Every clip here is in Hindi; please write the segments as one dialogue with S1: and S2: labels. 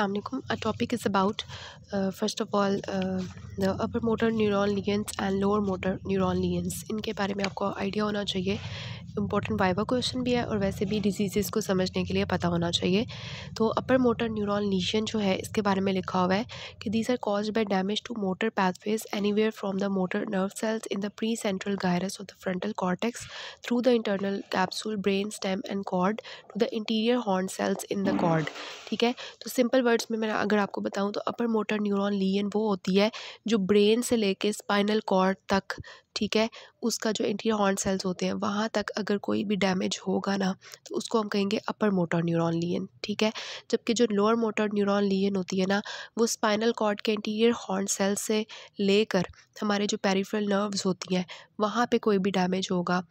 S1: Aslam a topic is about first of all the upper motor neurons and lower motor neurons इनके बारे में आपको आइडिया होना चाहिए इंपॉर्टेंट वाइवा क्वेश्चन भी है और वैसे भी डिजीज़ को समझने के लिए पता होना चाहिए तो अपर मोटर न्यूरॉन लीशन जो है इसके बारे में लिखा हुआ है कि these are cause by damage to motor pathways anywhere from the motor nerve cells in the pre central gyrus of the frontal cortex through the internal capsule brain stem and cord to the interior horn cells in the cord ठीक है तो सिंपल वर्ड्स में मैं अगर आपको बताऊँ तो अपर मोटर न्यूरोन लीन वो होती है जो ब्रेन से लेके स्पाइनल कॉर्ड तक ठीक है उसका जो इंटीरियर हॉर्न सेल्स होते हैं वहाँ तक अगर अगर कोई भी डैमेज होगा ना तो उसको हम कहेंगे अपर मोटर न्यूरॉन लियन ठीक है जबकि जो लोअर मोटर न्यूरॉन लियन होती है ना वो स्पाइनल कॉर्ड के इंटीरियर हॉर्न सेल से लेकर हमारे जो पेरीफ्रल नर्व्स होती हैं वहाँ पे कोई भी डैमेज होगा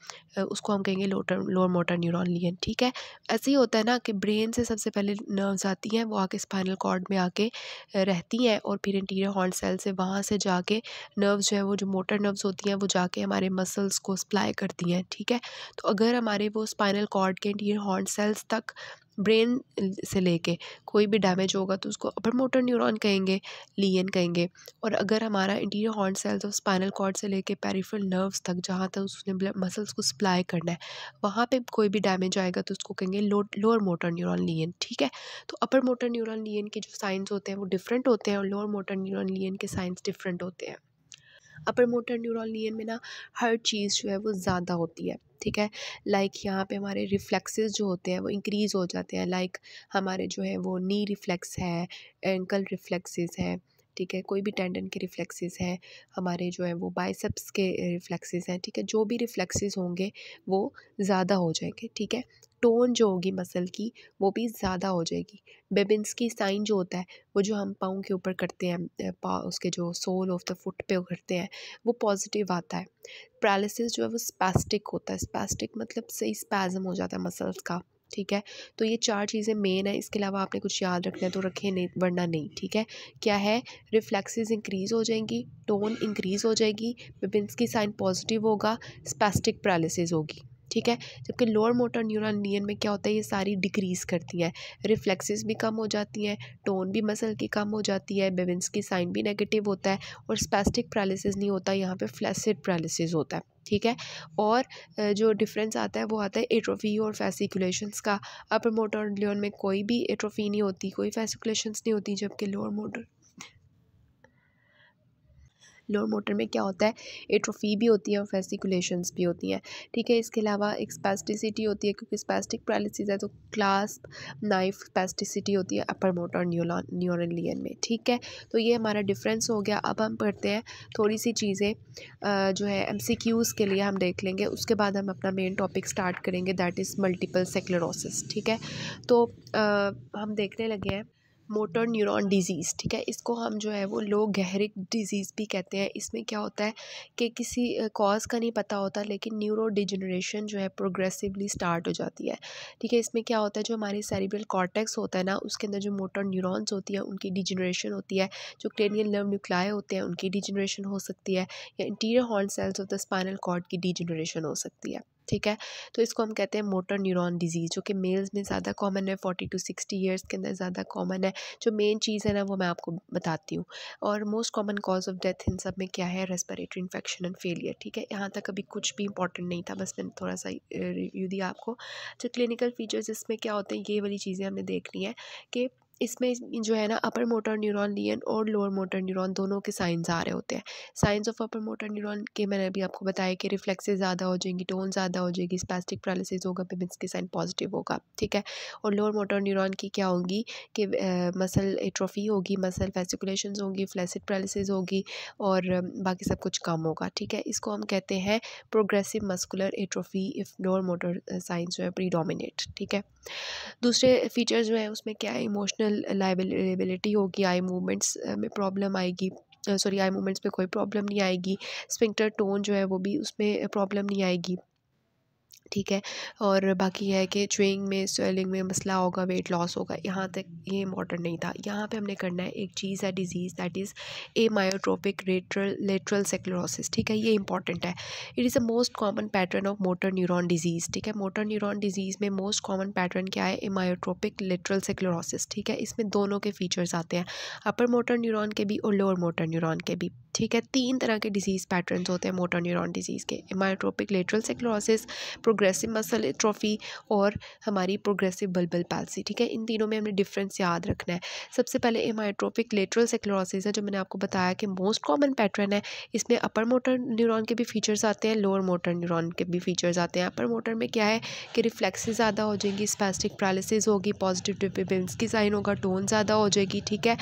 S1: उसको हम कहेंगे लोटर लोअर मोटर न्यूरॉन लियन ठीक है ऐसे ही होता है ना कि ब्रेन से सबसे पहले नर्व्स आती हैं वो आके स्पाइनल कॉर्ड में आके रहती हैं और फिर इंटीरियर हॉर्न सेल से वहाँ से जाके नर्व्स जो है वो जो मोटर नर्व्स होती हैं वो जाके हमारे मसल्स को सप्लाई करती हैं ठीक है तो अगर हमारे वो स्पाइनल कॉर्ड के इंटीरियर हॉर्न सेल्स तक ब्रेन से लेके कोई भी डैमेज होगा तो उसको अपर मोटर न्यूरॉन कहेंगे लियन कहेंगे और अगर हमारा इंटीरियर हॉर्न सेल्स और स्पाइनल कॉर्ड से लेके पेरिफेरल नर्व्स तक जहाँ तक उसने मसल्स को सप्लाई करना है वहाँ पे कोई भी डैमेज आएगा तो उसको कहेंगे लो लोअर मोटर न्यूरॉन लियन ठीक है तो अपर मोटर न्यूरोन लियन के जो साइंस होते हैं वो डिफरेंट होते हैं और लोअर मोटर न्यूरोन लियन के साइंस डिफरेंट होते हैं अपर मोटर न्यूरल नियन में ना हर चीज़ जो है वो ज़्यादा होती है ठीक है लाइक like यहाँ पे हमारे रिफ्लेक्सेस जो होते हैं वो इंक्रीज़ हो जाते हैं लाइक like हमारे जो है वो नी रिफ्लेक्स है एंकल रिफ्लेक्सेस है ठीक है कोई भी टेंडन के रिफ्लेक्सेस हैं हमारे जो है वो बाइसेप्स के रिफ्लेक्सेस हैं ठीक है जो भी रिफ्लेक्सेस होंगे वो ज़्यादा हो जाएंगे ठीक है टोन जो होगी मसल की वो भी ज़्यादा हो जाएगी की साइन जो होता है वो जो हम पाँव के ऊपर करते हैं उसके जो सोल ऑफ द फुट पे करते हैं वो पॉजिटिव आता है पैरालिसिस जो है वो स्पैस्टिक होता है स्पैस्टिक मतलब सही स्पैज़म हो जाता है मसल्स का ठीक है तो ये चार चीज़ें मेन है इसके अलावा आपने कुछ याद रखना है तो रखें नहीं वरना नहीं ठीक है क्या है रिफ्लेक्सेस इंक्रीज़ हो जाएंगी टोन इंक्रीज़ हो जाएगी की साइन पॉजिटिव होगा स्पेस्टिक पैरालिसिस होगी ठीक है जबकि लोअर मोटर न्यूरॉन नियन में क्या होता है ये सारी डिक्रीज़ करती हैं रिफ्लेक्सेस भी कम हो जाती हैं टोन भी मसल की कम हो जाती है बेबिन्स की साइन भी नेगेटिव होता है और स्पेस्टिक पैरालिसिस नहीं होता यहाँ पे फ्लैसिड पैरालिसिस होता है ठीक है और जो डिफरेंस आता है वो आता है एट्रोफी और फैसिकुलेशंस का अपर मोटर लियोन में कोई भी एट्रोफी नहीं होती कोई फैसिकुलेशंस नहीं होती जबकि लोअर मोटर लोअर मोटर में क्या होता है एट्रोफी भी होती है और फेसिकुलेशन भी होती हैं ठीक है इसके अलावा एक स्पेस्टिसिटी होती है क्योंकि स्पेस्टिक पैरालिसिस है तो क्लास्प नाइफ स्पेस्टिसिटी होती है अपर मोटर न्यूरल में ठीक है तो ये हमारा डिफरेंस हो गया अब हम पढ़ते हैं थोड़ी सी चीज़ें जो है एम के लिए हम देख लेंगे उसके बाद हम अपना मेन टॉपिक स्टार्ट करेंगे दैट इज़ मल्टीपल सेक्लरोसिस ठीक है तो आ, हम देखने लगे हैं मोटर न्यूरॉन डिज़ीज़ ठीक है इसको हम जो है वो लो गहरिक डिज़ीज़ भी कहते हैं इसमें क्या होता है कि किसी कॉज़ का नहीं पता होता लेकिन न्यूरो डिजनरेशन जो है प्रोग्रेसिवली स्टार्ट हो जाती है ठीक है इसमें क्या होता है जो हमारे सेरिब्रल कॉर्टेक्स होता है ना उसके अंदर जो मोटर न्यूरोस होती है उनकी डिजनरेशन होती है जो क्रेनियल नर्व न्यूक्लाई होते हैं उनकी डिजनरेशन हो सकती है या interior horn cells of the spinal cord की डिजनरेशन हो सकती है ठीक है तो इसको हम कहते हैं मोटर न्यूरॉन डिजीज़ जो कि मेल्स में ज़्यादा कॉमन है फोर्टी टू सिक्सटी ईयर्स के अंदर ज़्यादा कॉमन है जो मेन चीज़ है ना वो मैं आपको बताती हूँ और most common cause of death इन सब में क्या है रेस्परेटरी इन्फेक्शन एंड फेलियर ठीक है यहाँ तक अभी कुछ भी इंपॉर्टेंट नहीं था बस मैंने थोड़ा सा रिव्यू दिया आपको जो क्लिनिकल फीचर्स इसमें क्या होते हैं ये वाली चीज़ें हमने देखनी है कि इसमें जो है ना अपर मोटर न्यूरॉन लियन और लोअर मोटर न्यूरॉन दोनों के साइंस आ रहे होते हैं signs of upper motor neuron के मैंने अभी आपको बताया कि रिफ्लेक्सेस ज़्यादा हो जाएंगी टोन ज़्यादा हो जाएगी स्पेस्टिक पैरालिसिस होगा पिमिट्स के साइन पॉजिटिव होगा ठीक है और लोअर मोटर न्यूरॉन की क्या होंगी कि मसल एट्रोफी होगी मसल फेसिकुलेशन होंगी फ्लैसिड पैरालिसिस होगी और बाकी सब कुछ कम होगा ठीक है इसको हम कहते हैं progressive muscular atrophy if lower motor signs जो है प्रीडोमिनेट ठीक है दूसरे फीचर्स जो है उसमें क्या है इमोशनल एक्सटर्नल लाइबिलिटी होगी आई मूवमेंट्स में प्रॉब्लम आएगी सॉरी आई मूवमेंट्स में कोई प्रॉब्लम नहीं आएगी स्पिंक्टर टोन जो है वो भी उसमें प्रॉब्लम नहीं आएगी ठीक है और बाकी है कि चुइंग में स्वेलिंग में मसला होगा वेट लॉस होगा यहाँ तक ये इम्पॉर्टेंट नहीं था यहाँ पे हमने करना है एक चीज़ है disease that is a myotrophic retral lateral sclerosis ठीक है ये इंपॉर्टेंट है it is a most common pattern of motor neuron disease ठीक है मोटर न्यूरोन डिजीज़ में मोस्ट कॉमन पैटर्न क्या है ए मायोट्रोपिक लेट्रल सेक्लोरोसिस ठीक है इसमें दोनों के फीचर्स आते हैं अपर मोटर न्यूरोन के भी और लोअर मोटर न्यूरोन के भी ठीक है तीन तरह के डिजीज़ पैटर्न होते हैं मोटर न्यूरॉन डिजीज़ के myotrophic lateral sclerosis progressive muscle trophy और हमारी प्रोग्रेसिव बल्बल पैल्सी ठीक है इन तीनों में हमने डिफरेंस याद रखना है सबसे पहले एमाइट्रोपिक लेटरल सेक्लोसिस है जो मैंने आपको बताया कि मोस्ट कॉमन पैटर्न है इसमें अपर मोटर न्यूरोन के भी फीचर्स आते हैं लोअर मोटर न्यूरोन के भी फीचर्स आते हैं अपर मोटर में क्या है कि रिफ्लेक्सेस ज़्यादा हो जाएंगी स्पेस्टिक पैरालिसिस होगी पॉजिटिव डिपेंस की साइन होगा टोन ज़्यादा हो जाएगी ठीक है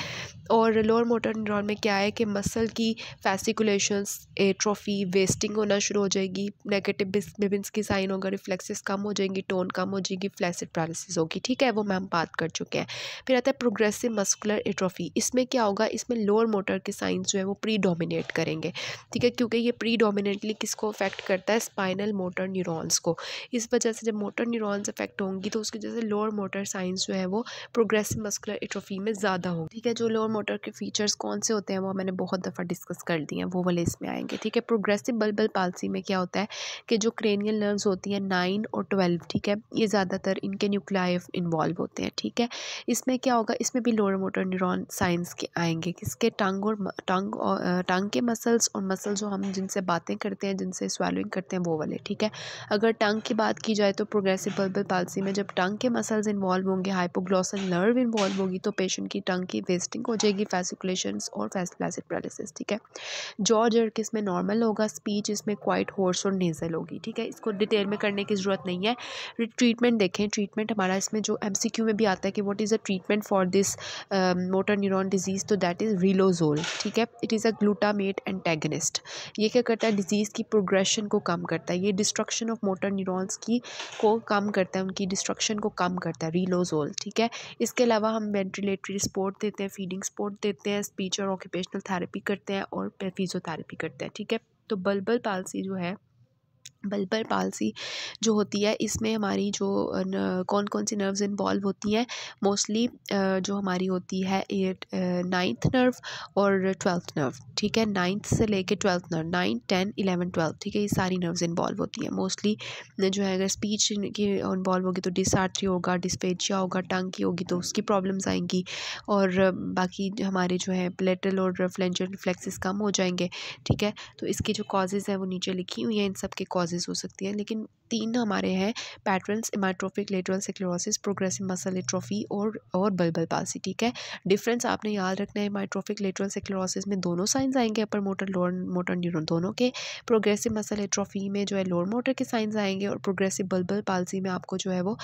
S1: और लोअर मोटर न्यूरॉन में क्या है कि मसल की फैसिकुलेशंस एट्रोफी वेस्टिंग होना शुरू हो जाएगी नेगेटिव बिबिनस की साइन होगा रिफ्लेक्सेस कम हो जाएंगी टोन कम हो जाएगी फ्लैसिड पैरालिसिस होगी ठीक है वो मैम बात कर चुके हैं फिर आता है प्रोग्रेसिव मस्कुलर एट्रोफी इसमें क्या होगा इसमें लोअर मोटर के साइंस जो है वो प्री डोमिनेट करेंगे ठीक है क्योंकि ये प्री डोमिनेटली किसको अफेक्ट करता है स्पाइनल मोटर न्यूरोन्स को इस वजह से जब मोटर न्यूरोन्स अफेक्ट होंगी तो उसकी वजह से लोअर मोटर साइंस जो है वो प्रोग्रेसिव मस्कुलर एट्रोफी में ज़्यादा होगी ठीक है जो लोअर मोटर के फीचर्स कौन से होते हैं वो मैंने बहुत दफ़ा डिस्कस कर दिए हैं वो वाले इसमें आएंगे ठीक है प्रोग्रेसिव बल्बल पालसी में क्या होता है कि जो क्रेनियल नर्व्स होती हैं नाइन और ट्वेल्व ठीक है ये ज़्यादातर इनके न्यूक्लियाइव इन्वॉल्व होते हैं ठीक है इसमें क्या होगा इसमें भी लोअर मोटर न्यूरोन साइंस के आएंगे किसके टंग और टंग टंग के मसल्स और मसल जो हम जिनसे बातें करते हैं जिनसे स्वेलोइंग करते हैं वो वाले ठीक है अगर टंग की बात की जाए तो प्रोग्रेसिव बल्बल पालसी में जब टंग के मसल्स इन्वॉल्व होंगे हाइपोग्लोसल नर्व इन्वॉल्व होगी तो पेशेंट की टंग की वेस्टिंग हो जाएगी जाएगी फैसिकुलेशन और फैसिप्लासिड पैरालिसिस ठीक है जॉर्ज अर्क इसमें नॉर्मल होगा स्पीच इसमें क्वाइट होर्स और नेजल होगी ठीक है इसको डिटेल में करने की ज़रूरत नहीं है ट्रीटमेंट देखें ट्रीटमेंट हमारा इसमें जो एम में भी आता है कि what is a treatment for this motor neuron disease तो दैट इज़ रिलोजोल ठीक है it is a glutamate antagonist ये क्या करता है डिजीज़ की प्रोग्रेशन को कम करता है ये डिस्ट्रक्शन ऑफ मोटर न्यूरॉन्स की को कम करता है उनकी डिस्ट्रक्शन को कम करता है रिलोजोल ठीक है इसके अलावा हम वेंटिलेटरी सपोर्ट देते हैं फीडिंग सपोर्ट देते हैं स्पीच और ऑक्यूपेशनल थेरेपी करते हैं और फिज़ियोथेरेपी करते हैं ठीक है तो बल्बल पालसी जो है बल्बर पालसी जो होती है इसमें हमारी जो कौन कौन सी नर्व्स इन्वॉल्व होती हैं मोस्टली जो हमारी होती है एट नाइन्थ नर्व और ट्वेल्थ नर्व ठीक है नाइन्थ से लेके twelfth nerve nine ten eleven twelfth ठीक है ये सारी नर्व्स इन्वॉल्व होती हैं मोस्टली जो है अगर स्पीच की इन्वॉल्व होगी तो डिसार्थी होगा डिस्पेचिया होगा टंग की होगी तो उसकी प्रॉब्लम्स आएंगी और बाकी हमारे जो है प्लेटल और फ्लेंजल फ्लैक्सिस कम हो जाएंगे ठीक है तो इसके जो कॉजेज़ हैं वो नीचे लिखी हुई हैं इन सब के कॉजेज डिजीज़ हो सकती है लेकिन तीन हमारे हैं patterns amyotrophic lateral sclerosis progressive muscle atrophy और और बल्बल पालसी ठीक है डिफरेंस आपने याद रखना है इमाट्रोफिक लेटरल सिक्लोरोसिस में दोनों साइंस आएंगे upper motor lower motor neuro दोनों के प्रोग्रेसिव मसल एट्रोफी में जो है लोअर मोटर के साइंस आएंगे और प्रोग्रेसिव बल्बल पालसी में आपको जो है वो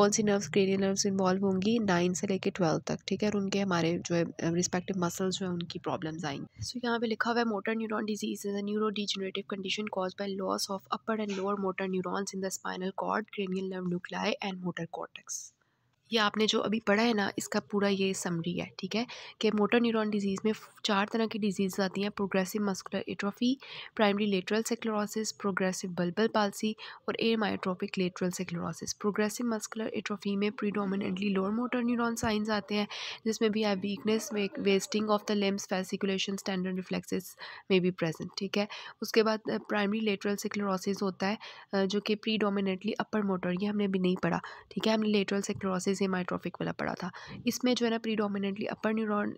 S1: कौन सी नर्व्स क्रेनियल नर्व्स इन्वॉल्व होंगी नाइन से लेकर ट्वेल्व तक ठीक है और उनके हमारे जो है रिस्पेक्टिव मसल्स जो है उनकी प्रॉब्लम्स आएंगी सो so, यहाँ पे लिखा हुआ है motor neuron disease is a neurodegenerative condition cause by loss of upper and lower motor neuron neurons in the spinal cord, cranial nerve nuclei and motor cortex. ये आपने जो अभी पढ़ा है ना इसका पूरा ये समरी है ठीक है कि मोटर न्यूरॉन डिजीज़ में चार तरह की डिजीज़ आती हैं progressive muscular atrophy primary lateral sclerosis progressive bulbar palsy और amyotrophic lateral sclerosis progressive muscular atrophy में predominantly lower motor neuron signs आते हैं जिसमें भी आई weakness wasting of the limbs fasciculation standard reflexes में भी प्रेजेंट ठीक है उसके बाद प्राइमरी लेटरल सेक्लोरोसिस होता है जो कि प्रीडोमिनेटली अपर मोटर ये हमने भी नहीं पढ़ा ठीक है हमने लेटरल सेक्लोरोसिस जैसे माइट्रॉफिक वाला पड़ा था इसमें जो है ना प्रीडोमिनेटली अपर न्यूरॉन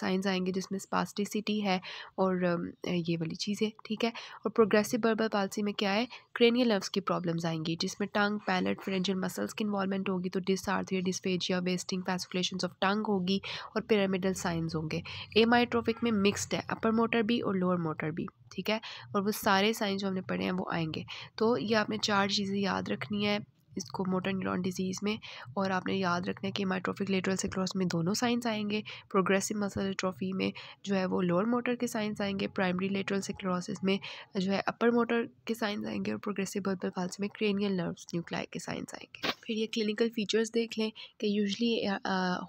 S1: साइंस आएंगे जिसमें स्पास्टिसिटी है और ये वाली चीज़ें ठीक है और प्रोग्रेसिव बर्बल पालसी में क्या है क्रेनियल नर्व्स की प्रॉब्लम्स आएंगी जिसमें टंग पैलेट फ्रेंजल मसल्स की इन्वॉलमेंट होगी तो dysarthria dysphagia wasting fasciculation of tongue होगी और पिरामिडल साइंस होंगे ए एमाइट्रोफिक में मिक्सड है अपर मोटर भी और लोअर मोटर भी ठीक है और वो सारे साइंस जो हमने पढ़े हैं वो आएंगे तो ये आपने चार चीज़ें याद रखनी है इसको मोटर न्यूरॉन डिजीज़ में और आपने याद रखना है कि माइट्रोफिक लेटरल सिक्लोस में दोनों साइंस आएंगे प्रोग्रेसिव मसल ट्रॉफी में जो है वो लोअर मोटर के साइंस आएंगे प्राइमरी लेटरल सिक्लोसिस में जो है अपर मोटर के साइंस आएंगे और प्रोग्रेसिव बल्बल फाल्स में क्रेनियल नर्व्स न्यूक्लाई के साइंस आएंगे फिर ये क्लिनिकल फ़ीचर्स देख लें कि यूजली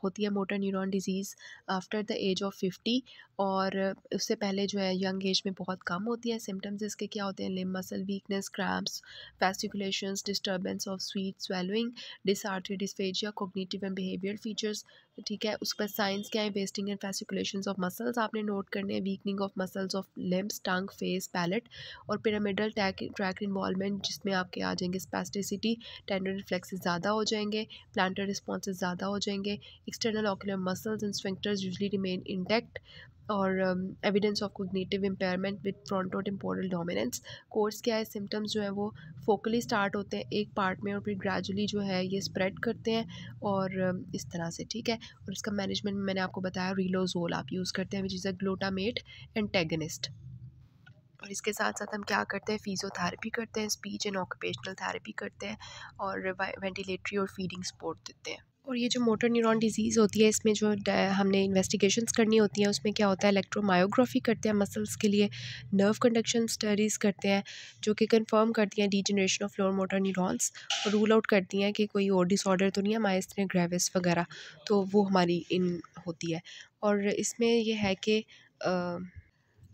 S1: होती है motor neuron disease after the age of fifty और उससे पहले जो है यंग एज में बहुत कम होती है सिम्टम्स इसके क्या होते हैं limb muscle weakness cramps fasciculations disturbance of स्वीट swallowing dysarthria dysphagia and behaviour features ठीक है उस पर साइंस क्या है wasting and fasciculation of muscles आपने नोट करने हैं weakening of muscles of limbs tongue face palate और पिरामिडल ट्रैक ट्रैक इन्वॉलमेंट जिसमें आपके आ जाएंगे स्पेस्टिसिटी टेंडर रिफ्लेक्सेस ज़्यादा हो जाएंगे प्लान्ट रिस्पॉन्सेज ज़्यादा हो जाएंगे external ocular muscles and sphincters usually remain intact और evidence of cognitive impairment with frontotemporal dominance course क्या है सिम्टम्स जो है वो फोकली स्टार्ट होते हैं एक पार्ट में और फिर ग्रेजुअली जो है ये स्प्रेड करते हैं और um, इस तरह से ठीक है और इसका मैनेजमेंट मैंने आपको बताया रिलोजोल आप यूज़ करते हैं विच इज़ अ ग्लोटामेट एंटेगनिस्ट और इसके साथ साथ हम क्या करते हैं फिजियोथेरेपी करते हैं स्पीच एंड ऑक्यूपेशनल थेरेपी करते हैं और वेंटिलेटरी और फीडिंग सपोर्ट देते हैं और ये जो मोटर न्यूरॉन डिजीज़ होती है इसमें जो हमने इन्वेस्टिगेशंस करनी होती हैं उसमें क्या होता है इलेक्ट्रोमायोग्राफी करते हैं मसल्स के लिए नर्व कंडक्शन स्टडीज़ करते हैं जो कि कंफर्म करती हैं degeneration of lower motor neurons और रूल आउट करती हैं कि कोई और डिसऑर्डर तो नहीं है माइस्ट्रे ग्रेविस वगैरह तो वो हमारी इन होती है और इसमें यह है कि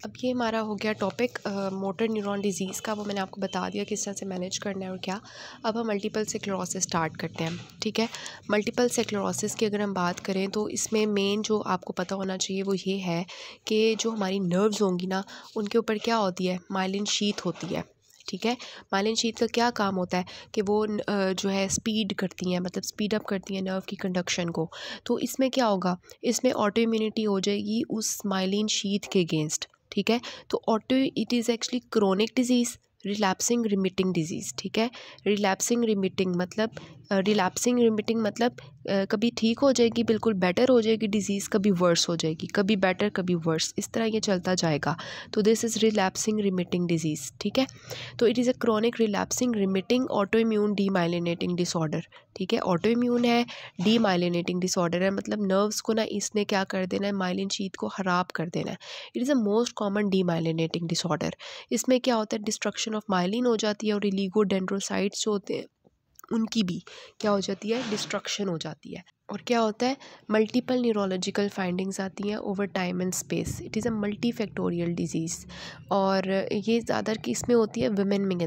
S1: अब ये हमारा हो गया टॉपिक मोटर न्यूरॉन डिज़ीज़ का वो मैंने आपको बता दिया किस तरह से मैनेज करना है और क्या अब हम मल्टीपल सेक्लोरोसिस स्टार्ट करते हैं ठीक है मल्टीपल सेक्लोरोसिस की अगर हम बात करें तो इसमें मेन जो आपको पता होना चाहिए वो ये है कि जो हमारी नर्व्स होंगी ना उनके ऊपर क्या होती है माइलिन शीत होती है ठीक है माइलिन शीत का क्या काम होता है कि वो जो है स्पीड करती हैं मतलब स्पीड अप करती हैं नर्व की कंडक्शन को तो इसमें क्या होगा इसमें ऑटो इम्यूनिटी हो जाएगी उस माइलिन शीत के अगेंस्ट ठीक है तो auto it is actually chronic disease relapsing remitting disease ठीक है रिलैप्सिंग रिमिटिंग मतलब रिलैप्सिंग रिमिटिंग मतलब कभी ठीक हो जाएगी बिल्कुल बेटर हो जाएगी डिजीज़ कभी वर्स हो जाएगी कभी बेटर कभी वर्स इस तरह ये चलता जाएगा तो this is relapsing remitting disease ठीक है तो it is a chronic relapsing remitting autoimmune demyelinating disorder ठीक है ऑटो इम्यून है डी माइलिनेटिंग डिसऑर्डर है मतलब नर्व्स को ना इसने क्या कर देना है माइलिन शीत को ख़राब कर देना है it is a most common demyelinating disorder इसमें क्या होता है डिस्ट्रक्शन प्रोडक्शन ऑफ माइलिन हो जाती है और इलीगो डेंड्रोसाइट्स होते हैं उनकी भी क्या हो जाती है डिस्ट्रक्शन हो जाती है और क्या होता है मल्टीपल न्यूरोलॉजिकल फाइंडिंग्स आती हैं over time and space it is a multifactorial disease और ये ज़्यादा कि इसमें होती है वुमेन में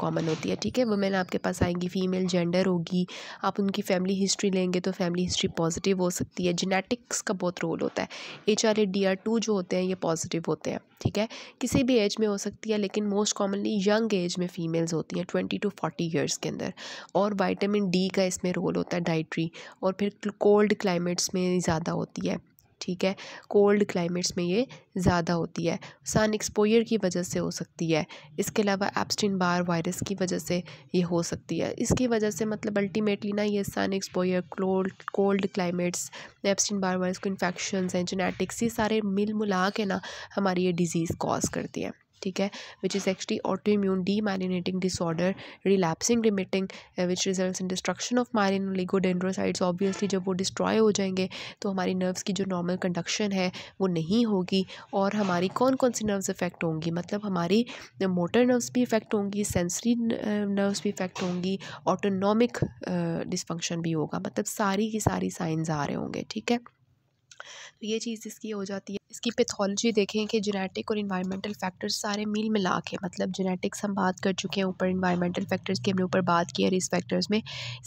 S1: कॉमन होती है ठीक है वुमेन आपके पास आएंगी फीमेल जेंडर होगी आप उनकी फैमिली हिस्ट्री लेंगे तो फैमिली हिस्ट्री पॉजिटिव हो सकती है जेनेटिक्स का बहुत रोल होता है H R A D R two जो होते हैं ये पॉजिटिव होते हैं ठीक है किसी भी एज में हो सकती है लेकिन मोस्ट कॉमनली यंग एज में फ़ीमेल्स होती हैं ट्वेंटी टू फोर्टी ईयर्स के अंदर और वाइटामिन डी का इसमें रोल होता है डाइट्री और फिर कोल्ड क्लाइमेट्स में ज़्यादा होती है ठीक है कोल्ड क्लाइमेट्स में ये ज़्यादा होती है सन एक्सपोयर की वजह से हो सकती है इसके अलावा एप्सटिन बार वायरस की वजह से ये हो सकती है इसकी वजह से मतलब अल्टीमेटली ना ये sun exposure cold cold climates Epstein Barr virus को इन्फेक्शन हैं जेनेटिक्स ये सारे मिल मिला के ना हमारी ये डिज़ीज़ कॉज करती है ठीक है which is actually autoimmune demyelinating disorder relapsing remitting which result in destruction of myelin oligodendrocytes obviously जब वो डिस्ट्रॉय हो जाएंगे तो हमारी नर्व्स की जो नॉर्मल कंडक्शन है वो नहीं होगी और हमारी कौन कौन सी नर्व्स इफेक्ट होंगी मतलब हमारी मोटर नर्व्स भी इफेक्ट होंगी सेंसरी नर्व्स uh, भी इफेक्ट होंगी ऑटोनॉमिक डिस्फंक्शन uh, भी होगा मतलब सारी की सारी साइंस आ रहे होंगे ठीक है तो ये चीज़ इसकी हो जाती है इसकी पैथोलॉजी देखें कि जेनेटिक और इन्वायरमेंटल फैक्टर्स सारे मिल मिला के मतलब जेनेटिक्स हम बात कर चुके हैं ऊपर इन्वायरमेंटल फैक्टर्स की हमने ऊपर बात की है रिस्क फैक्टर्स में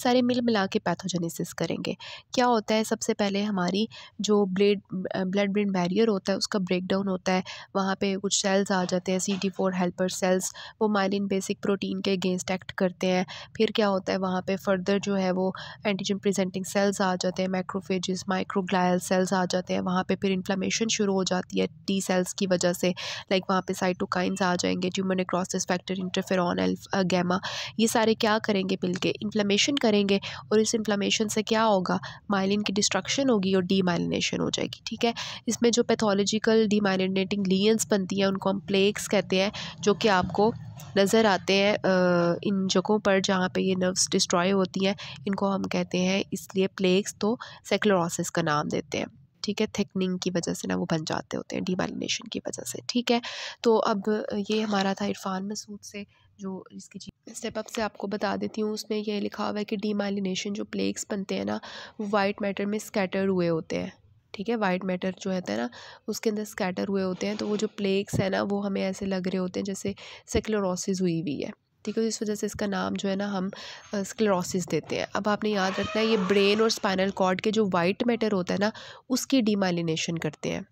S1: सारे मिल मिला के पैथोजेनेसिस करेंगे क्या होता है सबसे पहले हमारी जो ब्लेड ब्लड ब्रेन बैरियर होता है उसका ब्रेक डाउन होता है वहाँ पर कुछ सेल्स आ जाते हैं C T four helper cells वो माइलिन बेसिक प्रोटीन के अगेंस्ट एक्ट करते हैं फिर क्या होता है वहाँ पर फर्दर जो है वो एंटीजन प्रेजेंटिंग सेल्स आ जाते हैं माइक्रोफेजिस माइक्रोग्लायल सेल्स आ जाते हैं वहाँ पर फिर इन्फ्लामेशन शुरू हो जाती है टी सेल्स की वजह से लाइक वहाँ पे साइटोकाइंस आ जाएंगे tumour necrosis factor interferon alpha gamma ये सारे क्या करेंगे मिल के इन्फ्लेमेशन करेंगे और इस इन्फ्लेमेशन से क्या होगा माइलिन की डिस्ट्रक्शन होगी और डीमाइलिनेशन हो जाएगी ठीक है इसमें जो पैथोलॉजिकल डीमाइलिनेटिंग लियंस बनती हैं उनको हम प्लेक्स कहते हैं जो कि आपको नज़र आते हैं uh, इन जगहों पर जहाँ पे ये नर्व्स डिस्ट्रॉय होती हैं इनको हम कहते हैं इसलिए प्लेग्स तो सेक्लोरोसिस का नाम देते हैं ठीक है थिकनिंग की वजह से ना वो बन जाते होते हैं डिमेलिनेशन की वजह से ठीक है तो अब ये हमारा था इरफान मसूद से जो इसकी चीज़ स्टेप अप से आपको बता देती हूँ उसमें यह लिखा हुआ है कि डीमालिनेशन जो प्लेग्स बनते हैं ना वो वाइट मैटर में स्कैटर हुए होते हैं ठीक है वाइट मैटर जो होता है ना उसके अंदर स्कैटर हुए होते हैं तो वो जो प्लेग्स है ना वो हमें ऐसे लग रहे होते हैं जैसे सेक्लोरोसिस हुई हुई है ठीक है इस वजह से इसका नाम जो है ना हम स्क्लेरोसिस देते हैं अब आपने याद रखना है ये ब्रेन और स्पाइनल कॉर्ड के जो वाइट मैटर होता है ना उसकी डिमालिनेशन करते हैं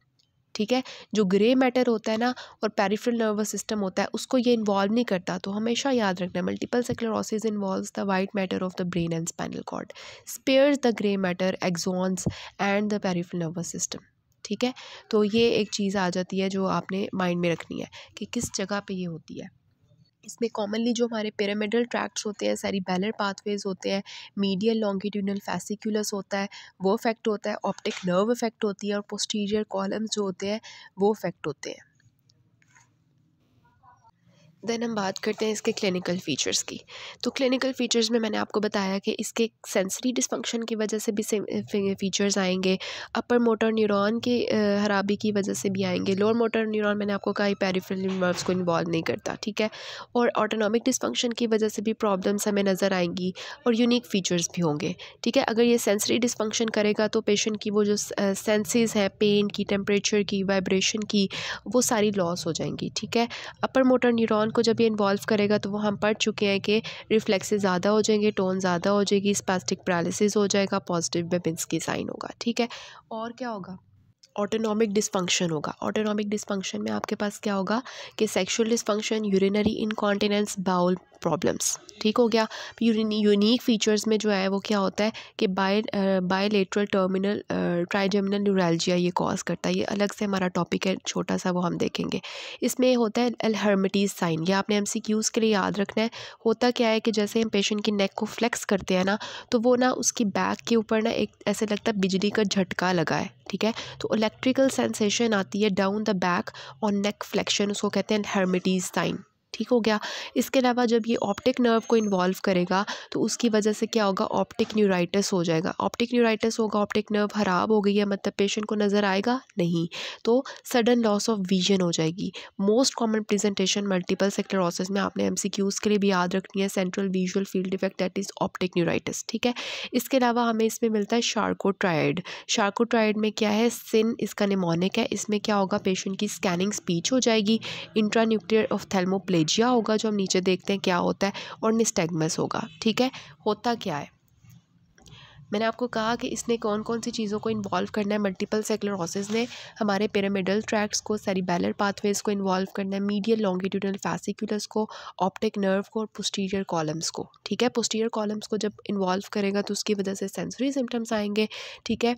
S1: ठीक है जो ग्रे मैटर होता है ना और पेरिफेरल नर्वस सिस्टम होता है उसको ये इन्वॉल्व नहीं करता तो हमेशा याद रखना है multiple sclerosis involve the white matter of the brain and spinal cord spare the grey matter axons and the peripheral nervous system ठीक है तो ये एक चीज़ आ जाती है जो आपने माइंड में रखनी है कि किस जगह पे ये होती है इसमें कॉमनली जो हमारे पिरामिडल ट्रैक्ट्स होते हैं सारी बैलर पाथवेज होते हैं मीडियल लॉन्गिट्यूडनल फैसिकुलस होता है वो इफेक्ट होता है ऑप्टिक नर्व इफेक्ट होती है और पोस्टीरियर कॉलम्स जो होते हैं वो इफेक्ट होते हैं देन हम बात करते हैं इसके क्लिनिकल फ़ीचर्स की तो क्लिनिकल फ़ीचर्स में मैंने आपको बताया कि इसके सेंसरी डिस्फंक्शन की वजह से भी फ़ीचर्स आएंगे अपर मोटर न्यूरॉन के खराबी की वजह से भी आएंगे लोअर मोटर न्यूरॉन मैंने आपको कहा पेरिफेरल नर्व्स को इन्वॉल्व नहीं करता ठीक है और ऑटोनॉमिक डिस्फंक्शन की वजह से भी प्रॉब्लम्स हमें नज़र आएंगी और यूनिक फ़ीचर्स भी होंगे ठीक है अगर ये सेंसरी डिस्फंक्शन करेगा तो पेशेंट की वो जो सेंसेस हैं पेन की टेम्परेचर की वाइब्रेशन की वो सारी लॉस हो जाएंगी ठीक है अपर मोटर न्यूरोन को जब ये इन्वॉल्व करेगा तो वो हम पढ़ चुके हैं कि रिफ्लेक्सेस ज़्यादा हो जाएंगे टोन ज़्यादा हो जाएगी स्पास्टिक पैरालिसिस हो जाएगा पॉजिटिव में की साइन होगा ठीक है और क्या होगा ऑटोनॉमिक डिस्फंक्शन होगा ऑटोनॉमिक डिस्फंक्शन में आपके पास क्या होगा कि sexual dysfunction urinary incontinence bowel problems ठीक हो गया यूनिक फीचर्स में जो है वो क्या होता है कि by bilateral terminal trigeminal neuralgia ये कॉज करता है ये अलग से हमारा टॉपिक है छोटा सा वो हम देखेंगे इसमें होता है एलहर्मिटीज साइन ये आपने एम के लिए याद रखना है होता क्या है कि जैसे हम पेशेंट की नेक को फ्लैक्स करते हैं ना तो वो ना उसकी बैक के ऊपर ना एक ऐसे लगता है बिजली का झटका लगा है ठीक है तो इलेक्ट्रिकल सेंसेशन आती है डाउन द बैक और नेक फ्लैक्शन उसको कहते हैं हर्मिटीज साइन ठीक हो गया इसके अलावा जब ये ऑप्टिक नर्व को इन्वॉल्व करेगा तो उसकी वजह से क्या होगा ऑप्टिक न्यूराइटिस हो जाएगा ऑप्टिक न्यूराइटिस होगा ऑप्टिक नर्व खराब हो गई है मतलब पेशेंट को नज़र आएगा नहीं तो सडन लॉस ऑफ विजन हो जाएगी most common presentation multiple sclerosis में आपने एम के लिए भी याद रखनी है central visual field defect that is optic neuritis ठीक है इसके अलावा हमें इसमें मिलता है शार्कोट्राइड शार्कोट्राइड में क्या है सिन इसका निमोनिक है इसमें क्या होगा पेशेंट की स्कैनिंग स्पीच हो जाएगी इंट्रान्यूक्लियर ऑफ थेलमोप्ले हेमिप्लेजिया होगा जो हम नीचे देखते हैं क्या होता है और निस्टेगमस होगा ठीक है होता क्या है मैंने आपको कहा कि इसने कौन कौन सी चीज़ों को इन्वॉल्व करना है मल्टीपल सेक्लरोसिस ने हमारे पिरामिडल ट्रैक्स को सेरिबेलर पाथवेज को इन्वॉल्व करना है मीडियल लॉन्गिट्यूडल फैसिकुलस को ऑप्टिक नर्व को और पोस्टीरियर कॉलम्स को ठीक है पोस्टीरियर कॉलम्स को जब इन्वॉल्व करेगा तो उसकी वजह से सेंसरी सिम्टम्स आएंगे ठीक है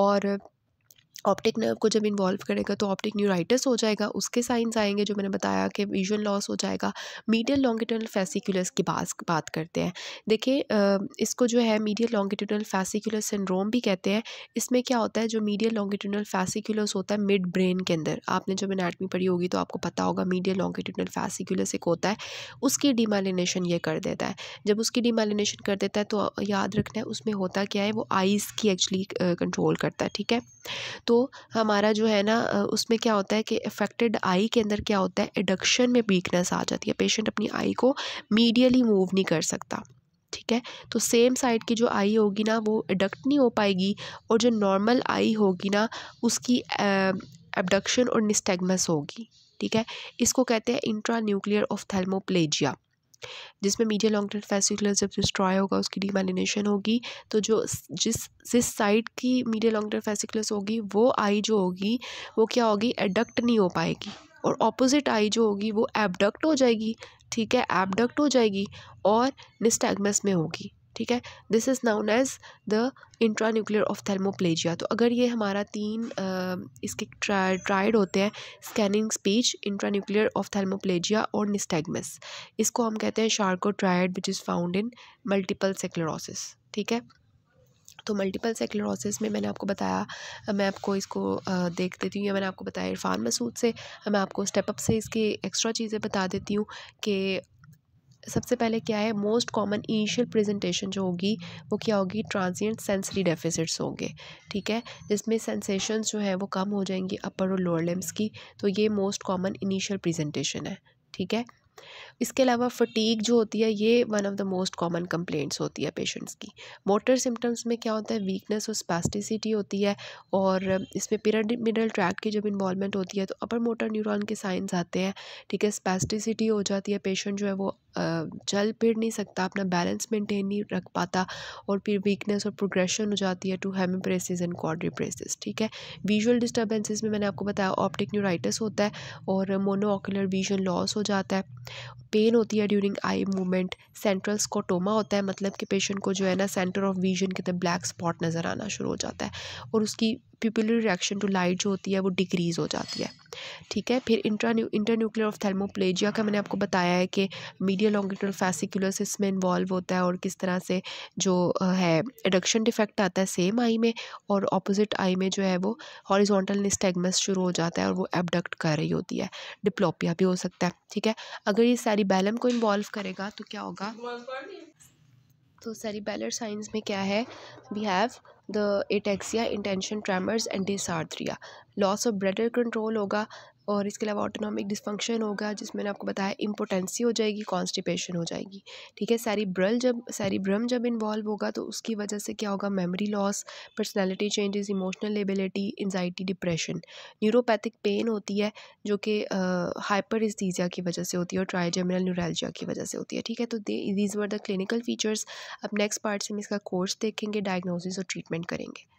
S1: और ऑप्टिक नर्व को जब इन्वॉल्व करेगा तो ऑप्टिक न्यूराइटिस हो जाएगा उसके साइंस आएंगे जो मैंने बताया कि विजन लॉस हो जाएगा मीडियल लॉन्गिट्यूडल फैसिकुलस की बात बात करते हैं देखिए इसको जो है मीडियल लॉन्गिट्यूडल फैसिकुलस सिंड्रोम भी कहते हैं इसमें क्या होता है जो मीडियल लॉन्गिट्यूडल फैसिकुलस होता है मिड ब्रेन के अंदर आपने जब एनाटमी पढ़ी होगी तो आपको पता होगा मीडियल लॉन्गिट्यूडल फैसिकुलस एक होता है उसकी डिमालिनेशन ये कर देता है जब उसकी डिमालिनेशन कर देता है तो याद रखना है उसमें होता क्या है वो आइज़ की एक्चुअली कंट्रोल करता है ठीक है तो तो हमारा जो है ना उसमें क्या होता है कि अफेक्टेड आई के अंदर क्या होता है एडक्शन में वीकनेस आ जाती है पेशेंट अपनी आई को मीडियली मूव नहीं कर सकता ठीक है तो सेम साइड की जो आई होगी ना वो एडक्ट नहीं हो पाएगी और जो नॉर्मल आई होगी ना उसकी एबडक्शन और निस्टेगमस होगी ठीक है इसको कहते हैं इंट्रा न्यूक्लियर ऑफ थर्मोप्लेजिया जिसमें मीडिया लॉन्ग टर्म फैसिकुलर जब डिस्ट्रॉय होगा उसकी डिमेलिनेशन होगी तो जो जिस जिस साइड की मीडिया लॉन्ग टर्म फैसिकुलस होगी वो आई जो होगी वो क्या होगी एडक्ट नहीं हो पाएगी और ऑपोजिट आई जो होगी वो एबडक्ट हो जाएगी ठीक है एबडक्ट हो जाएगी और निस्टैगमस में होगी ठीक है this is known as the intra nuclear ophthalmoplegia तो अगर ये हमारा तीन आ, इसके ट्राइड ट्राय होते हैं scanning speech intra nuclear ophthalmoplegia और निस्टेगमस इसको हम कहते हैं Charcot triad which is found in multiple sclerosis ठीक है तो मल्टीपल सेक्लोरोसिस में मैंने आपको बताया मैं आपको इसको देख देती हूँ या मैंने आपको बताया इरफान मसूद से मैं आपको स्टेपअप से इसकी एक्स्ट्रा चीज़ें बता देती हूँ कि सबसे पहले क्या है मोस्ट कॉमन इनिशियल प्रेजेंटेशन जो होगी वो क्या होगी ट्रांजिएंट सेंसरी डेफिसिट्स होंगे ठीक है जिसमें सेंसेशंस जो है वो कम हो जाएंगी अपर और लोअर लिम्स की तो ये मोस्ट कॉमन इनिशियल प्रेजेंटेशन है ठीक है इसके अलावा फ़टीक जो होती है ये one of the most common complaints होती है पेशेंट्स की मोटर सिम्टम्स में क्या होता है वीकनेस और स्पेस्टिसिटी होती है और इसमें पिरामिडल ट्रैक की जब इन्वॉलमेंट होती है तो अपर मोटर न्यूरॉन के साइंस आते हैं ठीक है स्पेस्टिसिटी हो जाती है पेशेंट जो है वो चल फिर नहीं सकता अपना बैलेंस मेंटेन नहीं रख पाता और फिर वीकनेस और प्रोग्रेशन हो जाती है टू हेमोप्रेसिस एंड क्वाड्रीप्रेसिस ठीक है विजुअल डिस्टर्बेंसेस में मैंने आपको बताया ऑप्टिक न्यूराइटिस होता है और मोनोऑक्युलर विजन लॉस हो जाता है पेन होती है during eye movement central scotoma होता है मतलब कि पेशेंट को जो है ना सेंटर ऑफ विजन के तहत ब्लैक स्पॉट नज़र आना शुरू हो जाता है और उसकी प्यूपुलर रिएक्शन टू लाइट जो होती है वो डिक्रीज़ हो जाती है ठीक है फिर इंट्रा इंटरन्यूक्लियर ऑफ थर्मोप्लेजिया का मैंने आपको बताया है कि मीडिया लॉन्गिट्यूडल फैसिकुलस इसमें इन्वॉल्व होता है और किस तरह से जो है एडक्शन डिफेक्ट आता है सेम आई में और अपोजिट आई में जो है वो हॉरिजोंटल निस्टेगमस शुरू हो जाता है और वो एबडक्ट कर रही होती है डिप्लोपिया भी हो सकता है ठीक है अगर ये सारी बैलम को इन्वॉल्व करेगा तो क्या होगा तो सेरिबेलर साइंस में क्या है we have the ataxia intention tremors and dysarthria loss of bladder control होगा और इसके अलावा ऑटोनॉमिक डिसफंक्शन होगा जिसमें मैंने आपको बताया इम्पोटेंसी हो जाएगी कॉन्स्टिपेशन हो जाएगी ठीक है ब्रल जब ब्रम जब इन्वॉल्व होगा तो उसकी वजह से क्या होगा memory loss personality changes emotional lability anxiety depression neuropathic pain होती है जो कि हाइपर इस्थीजिया की वजह से होती है और ट्राइजेमिनल न्यूरलजिया की वजह से होती है ठीक है तो these were the clinical features अब नेक्स्ट पार्ट से हम इसका कोर्स देखेंगे डायग्नोसिस और ट्रीटमेंट करेंगे